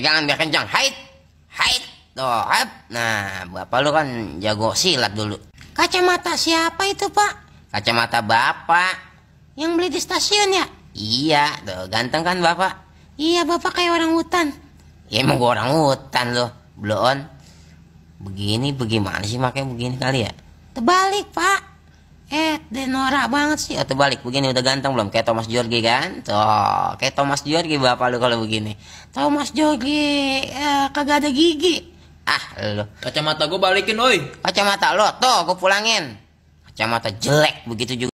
pegangan biar kencang haid haid tuh hap nah bapak lu kan jago silat dulu kacamata siapa itu pak kacamata bapak yang beli di stasiun ya iya tuh ganteng kan bapak iya bapak kayak orang hutan ya emang gua orang hutan loh belum begini bagaimana sih makanya begini kali ya terbalik pak eh denora banget sih atau oh, balik begini udah ganteng belum kayak Thomas Jorgi kan tuh kayak Thomas Jorgi bapak lu kalau begini Thomas Jorgi, eh, kagak ada gigi ah lu kacamata gua balikin oi kacamata lo tuh gua pulangin kacamata jelek begitu juga